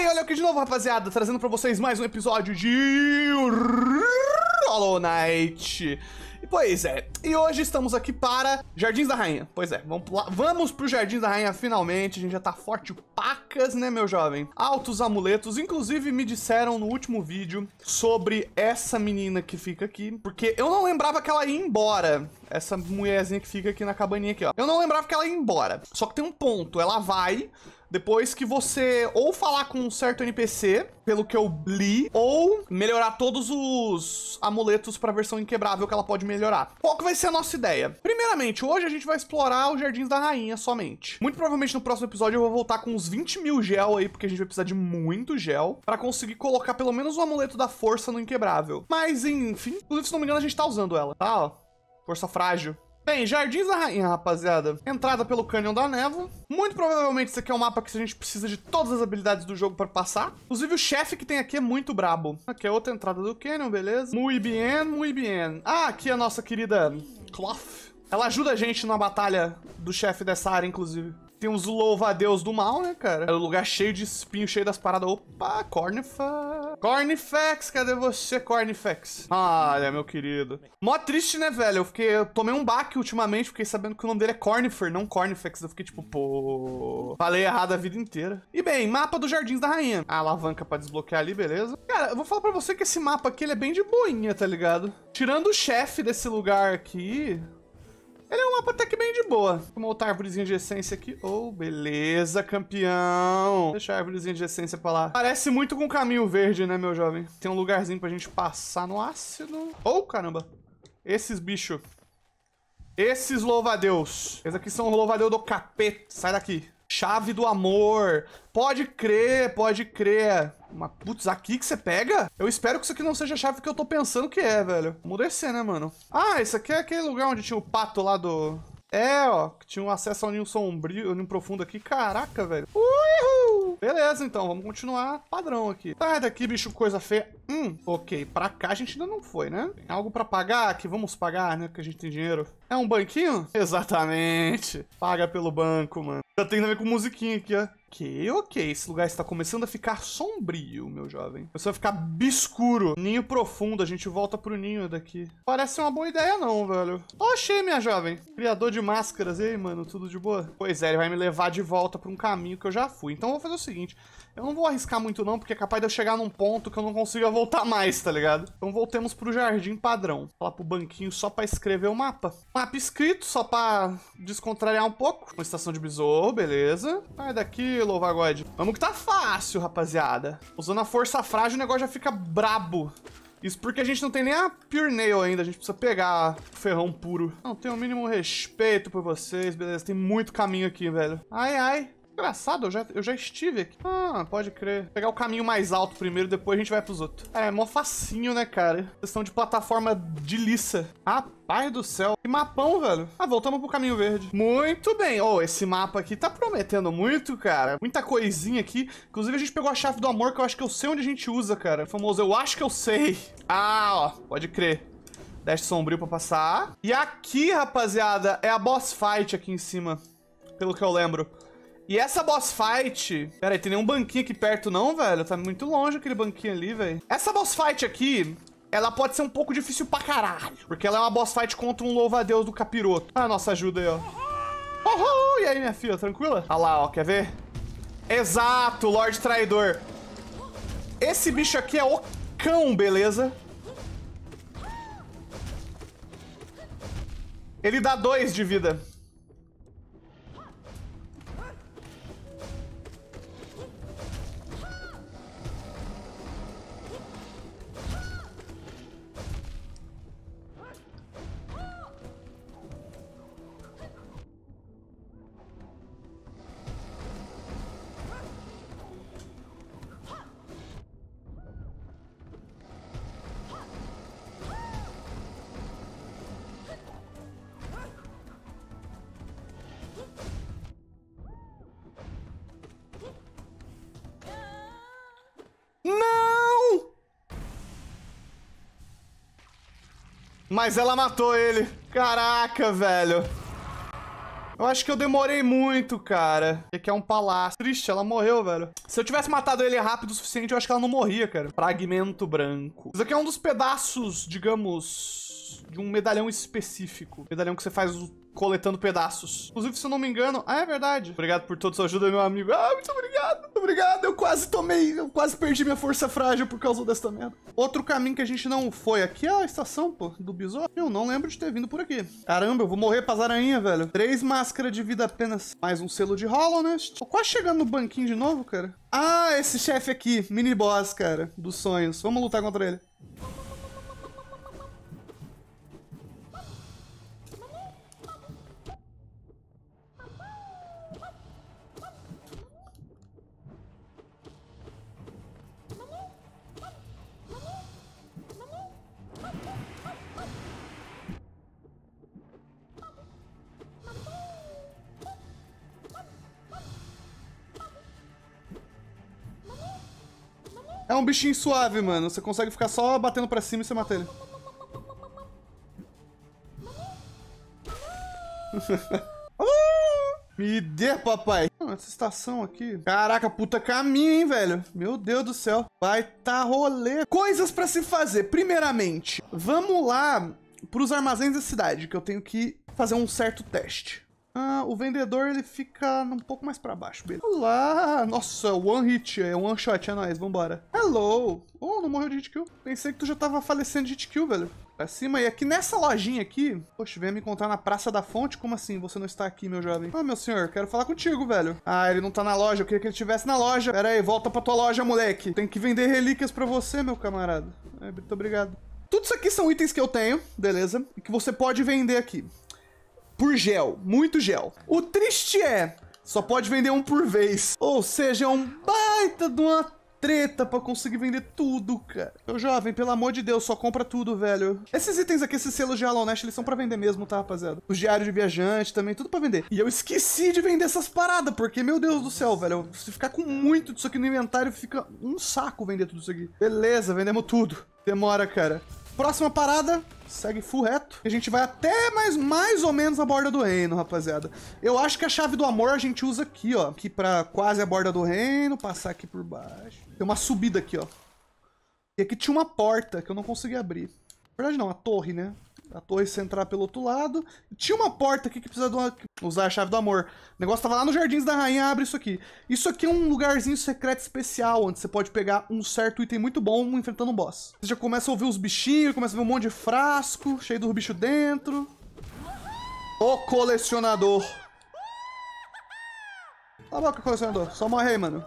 aí, olha aqui de novo, rapaziada, trazendo pra vocês mais um episódio de Hollow Knight. E pois é, e hoje estamos aqui para Jardins da Rainha. Pois é, vamos, lá. vamos pro Jardins da Rainha finalmente. A gente já tá forte pacas, né, meu jovem? Altos amuletos. Inclusive, me disseram no último vídeo sobre essa menina que fica aqui. Porque eu não lembrava que ela ia embora. Essa mulherzinha que fica aqui na cabaninha aqui, ó. Eu não lembrava que ela ia embora. Só que tem um ponto. Ela vai depois que você ou falar com um certo NPC, pelo que eu li, ou melhorar todos os amuletos pra versão inquebrável que ela pode melhorar. Qual que vai ser a nossa ideia? Primeiramente, hoje a gente vai explorar os Jardins da Rainha somente. Muito provavelmente no próximo episódio eu vou voltar com uns 20 mil gel aí, porque a gente vai precisar de muito gel para conseguir colocar pelo menos o um amuleto da força no inquebrável. Mas, enfim, inclusive, se não me engano, a gente tá usando ela, tá? Ó, força frágil. Bem, Jardins da Rainha, rapaziada. Entrada pelo Canyon da Névoa. Muito provavelmente esse aqui é um mapa que a gente precisa de todas as habilidades do jogo pra passar. Inclusive o chefe que tem aqui é muito brabo. Aqui é outra entrada do Canyon, beleza. Muy bien, muy bien. Ah, aqui é a nossa querida Cloth. Ela ajuda a gente na batalha do chefe dessa área, inclusive. Tem uns louvadeus do mal, né, cara? É um lugar cheio de espinho, cheio das paradas. Opa, Cornifax. cornifex cadê você, cornifex Olha, meu querido. Mó triste, né, velho? Eu fiquei. Eu tomei um baque ultimamente, fiquei sabendo que o nome dele é Cornifer, não cornifex Eu fiquei tipo, pô. Falei errado a vida inteira. E bem, mapa dos Jardins da Rainha. A alavanca pra desbloquear ali, beleza. Cara, eu vou falar pra você que esse mapa aqui ele é bem de boinha, tá ligado? Tirando o chefe desse lugar aqui, ele é um mapa até que bem de boa. Vou montar a árvorezinha de essência aqui. Oh, beleza, campeão. Deixa a árvorezinha de essência pra lá. Parece muito com o caminho verde, né, meu jovem? Tem um lugarzinho pra gente passar no ácido. Oh, caramba. Esses bichos. Esses louvadeus. Esses aqui são louvadeus do capeta. Sai daqui. Chave do amor. Pode crer, pode crer. Uma putz, aqui que você pega? Eu espero que isso aqui não seja a chave que eu tô pensando que é, velho. Mudecer, né, mano? Ah, isso aqui é aquele lugar onde tinha o pato lá do... É, ó, que tinha um acesso a um ninho sombrio, um ninho profundo aqui. Caraca, velho. Uhul! Beleza, então, vamos continuar padrão aqui. Tá, daqui, bicho, coisa feia. Hum, ok, pra cá a gente ainda não foi, né? Tem algo pra pagar que vamos pagar, né, que a gente tem dinheiro. É um banquinho? Exatamente. Paga pelo banco, mano. Já tem a ver com musiquinha aqui, ó. Ok, ok. Esse lugar está começando a ficar sombrio, meu jovem. Começou a ficar biscuro. Ninho profundo, a gente volta pro ninho daqui. Parece uma boa ideia não, velho. achei, minha jovem. Criador de máscaras. Ei, mano, tudo de boa? Pois é, ele vai me levar de volta pra um caminho que eu já fui. Então eu vou fazer o seguinte. Eu não vou arriscar muito não, porque é capaz de eu chegar num ponto que eu não consiga voltar mais, tá ligado? Então voltemos pro jardim padrão. Falar pro banquinho só pra escrever o mapa. Mapa escrito, só pra descontrariar um pouco. Uma estação de besouro, beleza. Sai daqui, tranquilo, Vagode. Vamos que tá fácil, rapaziada. Usando a força frágil, o negócio já fica brabo. Isso porque a gente não tem nem a Pure Nail ainda, a gente precisa pegar ferrão puro. Não, tenho o mínimo respeito por vocês, beleza? Tem muito caminho aqui, velho. Ai, ai. Engraçado, eu já, eu já estive aqui. Ah, pode crer. Pegar o caminho mais alto primeiro, depois a gente vai pros outros. É, mó facinho, né, cara? Questão de plataforma de liça. Rapaz do céu. Que mapão, velho. Ah, voltamos pro caminho verde. Muito bem. oh, esse mapa aqui tá prometendo muito, cara. Muita coisinha aqui. Inclusive, a gente pegou a chave do amor, que eu acho que eu sei onde a gente usa, cara. O famoso, eu acho que eu sei. Ah, ó. Pode crer. Dash sombrio pra passar. E aqui, rapaziada, é a boss fight aqui em cima. Pelo que eu lembro. E essa boss fight... Pera aí, tem nenhum banquinho aqui perto não, velho? Tá muito longe aquele banquinho ali, velho. Essa boss fight aqui, ela pode ser um pouco difícil pra caralho. Porque ela é uma boss fight contra um louva-a-deus do capiroto. Ah, nossa ajuda aí, ó. oh. oh, oh e aí, minha filha, tranquila? Ah lá, ó, quer ver? Exato, Lorde Traidor. Esse bicho aqui é o cão, beleza? Ele dá dois de vida. Mas ela matou ele. Caraca, velho. Eu acho que eu demorei muito, cara. Porque aqui é um palácio. Triste, ela morreu, velho. Se eu tivesse matado ele rápido o suficiente, eu acho que ela não morria, cara. Fragmento branco. Isso aqui é um dos pedaços, digamos, de um medalhão específico. Medalhão que você faz o coletando pedaços. Inclusive, se eu não me engano, ah, é verdade. Obrigado por toda sua ajuda, meu amigo. Ah, muito obrigado, muito obrigado. Eu quase tomei, eu quase perdi minha força frágil por causa desta merda. Outro caminho que a gente não foi aqui é a estação, pô, do besouro. Eu não lembro de ter vindo por aqui. Caramba, eu vou morrer pras aranhas, velho. Três máscaras de vida apenas. Mais um selo de Hollownest. Né? Tô quase chegando no banquinho de novo, cara. Ah, esse chefe aqui, mini boss, cara, dos sonhos. Vamos lutar contra ele. É um bichinho suave, mano. Você consegue ficar só batendo pra cima e você mata ele. Me dê, papai. essa estação aqui... Caraca, puta caminho, hein, velho? Meu Deus do céu. Vai tá rolê. Coisas pra se fazer. Primeiramente, vamos lá pros armazéns da cidade, que eu tenho que fazer um certo teste. Ah, o vendedor ele fica um pouco mais pra baixo, beleza. Olá! Nossa, one hit, é one shot, é nóis, vambora. Hello! Oh, não morreu de hit kill. Pensei que tu já tava falecendo de hit kill, velho. Pra cima, e aqui nessa lojinha aqui... Poxa, vem me encontrar na Praça da Fonte? Como assim? Você não está aqui, meu jovem? Ah, meu senhor, quero falar contigo, velho. Ah, ele não tá na loja, eu queria que ele estivesse na loja. Pera aí, volta pra tua loja, moleque. Tem que vender relíquias pra você, meu camarada. É, muito obrigado. Tudo isso aqui são itens que eu tenho, beleza? E que você pode vender aqui por gel, muito gel. O triste é, só pode vender um por vez. Ou seja, é um baita de uma treta pra conseguir vender tudo, cara. Meu jovem, pelo amor de Deus, só compra tudo, velho. Esses itens aqui, esses selos de Halo Nest, eles são pra vender mesmo, tá, rapaziada? Os diários de viajante também, tudo pra vender. E eu esqueci de vender essas paradas, porque, meu Deus do céu, velho, se ficar com muito disso aqui no inventário, fica um saco vender tudo isso aqui. Beleza, vendemos tudo. Demora, cara. Próxima parada, segue full reto. A gente vai até mais, mais ou menos a borda do reino, rapaziada. Eu acho que a chave do amor a gente usa aqui, ó. Aqui pra quase a borda do reino, passar aqui por baixo. Tem uma subida aqui, ó. E aqui tinha uma porta que eu não consegui abrir. Na verdade não, a torre, né? a torre entrar pelo outro lado. Tinha uma porta aqui que precisa uma... usar a chave do amor. O negócio tava lá nos Jardins da Rainha, abre isso aqui. Isso aqui é um lugarzinho secreto especial, onde você pode pegar um certo item muito bom enfrentando um boss. Você já começa a ouvir os bichinhos, começa a ver um monte de frasco, cheio do bicho dentro. O colecionador. Tá a boca, colecionador. Só morre aí, mano.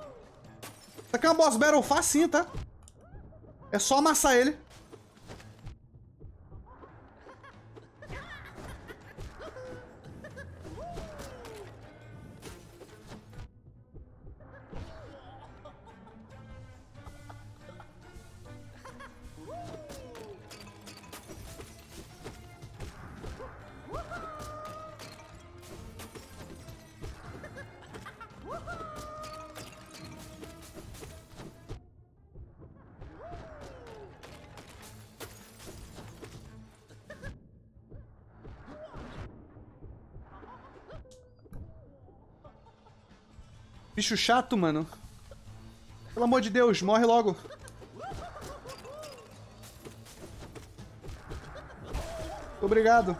Isso aqui é uma boss battle facinho, tá? É só amassar ele. Bicho chato, mano. Pelo amor de Deus, morre logo. Obrigado.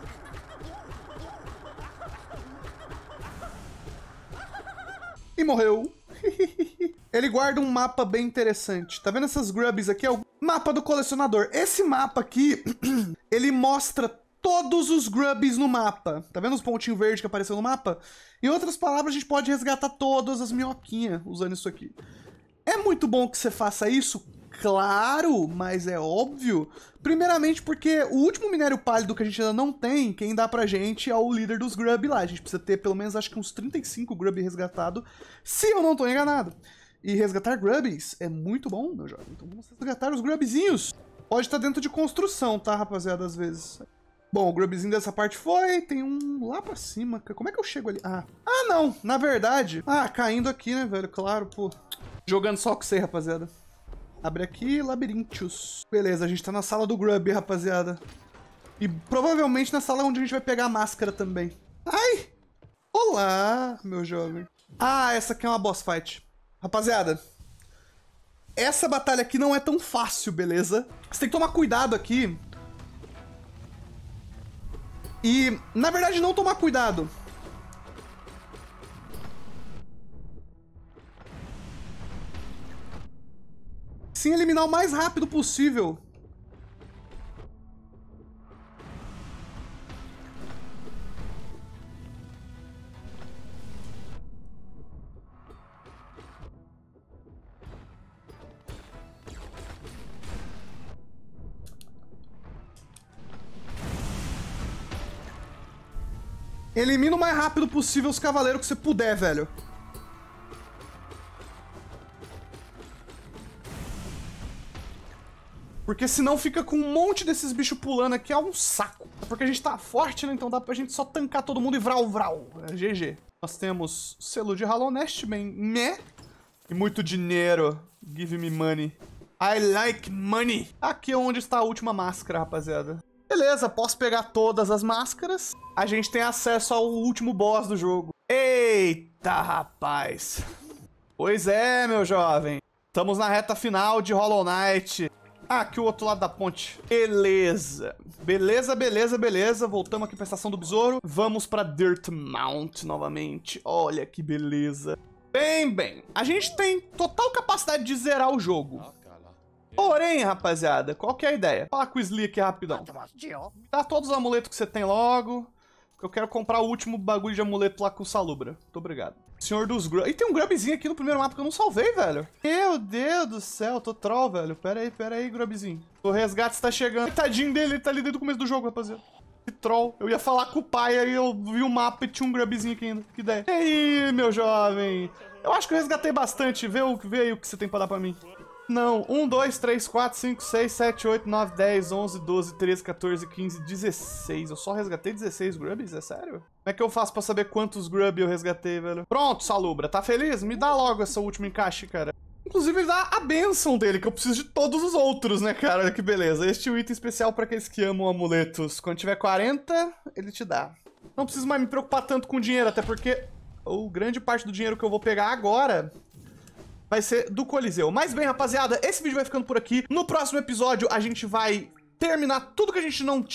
E morreu. Ele guarda um mapa bem interessante. Tá vendo essas grubs aqui? É o mapa do colecionador. Esse mapa aqui, ele mostra todos os grubs no mapa. Tá vendo os pontinhos verdes que apareceu no mapa? Em outras palavras, a gente pode resgatar todas as minhoquinhas usando isso aqui. É muito bom que você faça isso? Claro, mas é óbvio. Primeiramente porque o último minério pálido que a gente ainda não tem, quem dá pra gente é o líder dos grub lá. A gente precisa ter pelo menos acho que uns 35 grub resgatado, se eu não tô enganado. E resgatar grubs é muito bom, meu jovem. Então vamos resgatar os grubzinhos. Pode estar tá dentro de construção, tá, rapaziada, às vezes. Bom, o grubzinho dessa parte foi, tem um lá pra cima. Como é que eu chego ali? Ah, ah não, na verdade. Ah, caindo aqui, né, velho? Claro, pô. Jogando só com você, rapaziada. Abre aqui, labirintos. Beleza, a gente tá na sala do grub, rapaziada. E provavelmente na sala onde a gente vai pegar a máscara também. Ai! Olá, meu jovem. Ah, essa aqui é uma boss fight. Rapaziada, essa batalha aqui não é tão fácil, beleza? Você tem que tomar cuidado aqui, e, na verdade, não tomar cuidado. Sim eliminar o mais rápido possível Elimina o mais rápido possível os cavaleiros que você puder, velho. Porque senão fica com um monte desses bichos pulando aqui, é um saco. É porque a gente tá forte, né? Então dá pra gente só tancar todo mundo e vral, vral. É GG. Nós temos selo de Halonest, bem meh. E muito dinheiro. Give me money. I like money. Aqui é onde está a última máscara, rapaziada. Beleza, posso pegar todas as máscaras. A gente tem acesso ao último boss do jogo. Eita, rapaz. Pois é, meu jovem. Estamos na reta final de Hollow Knight. Ah, aqui o outro lado da ponte. Beleza. Beleza, beleza, beleza. Voltamos aqui pra Estação do Besouro. Vamos pra Dirt Mount novamente. Olha que beleza. Bem, bem. A gente tem total capacidade de zerar o jogo. Porém, rapaziada, qual que é a ideia? Fala com o Slee aqui rapidão. Me dá todos os amuletos que você tem logo. porque eu quero comprar o último bagulho de amuleto lá com o Salubra. Muito obrigado. Senhor dos Grubs. Ih, tem um Grubzinho aqui no primeiro mapa que eu não salvei, velho. Meu Deus do céu, tô troll, velho. Pera aí, pera aí, Grubzinho. O resgate está chegando. Tadinho dele, ele tá ali desde o começo do jogo, rapaziada. Que troll. Eu ia falar com o pai, aí eu vi o mapa e tinha um grabzinho aqui ainda. Que ideia. E aí, meu jovem? Eu acho que eu resgatei bastante. Vê, o, vê aí o que você tem pra dar pra mim. Não, 1, 2, 3, 4, 5, 6, 7, 8, 9, 10, 11, 12, 13, 14, 15, 16. Eu só resgatei 16 grubs, é sério? Como é que eu faço pra saber quantos grubs eu resgatei, velho? Pronto, Salubra, tá feliz? Me dá logo essa última encaixe, cara. Inclusive, dá a benção dele, que eu preciso de todos os outros, né, cara? Olha que beleza. Este é o item especial pra aqueles que amam amuletos. Quando tiver 40, ele te dá. Não preciso mais me preocupar tanto com dinheiro, até porque... Ou grande parte do dinheiro que eu vou pegar agora vai ser do Coliseu. Mas bem, rapaziada, esse vídeo vai ficando por aqui. No próximo episódio, a gente vai terminar tudo que a gente não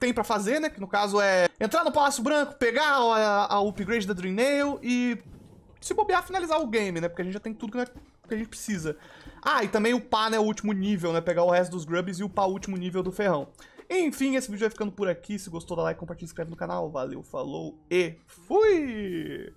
tem para fazer, né? Que no caso é entrar no Palácio Branco, pegar a, a upgrade da Dream Nail e se bobear, finalizar o game, né? Porque a gente já tem tudo que a gente precisa. Ah, e também upar, né, o último nível, né? Pegar o resto dos grubs e upar o último nível do ferrão. Enfim, esse vídeo vai ficando por aqui. Se gostou, dá like, compartilha, inscreve no canal. Valeu, falou e fui!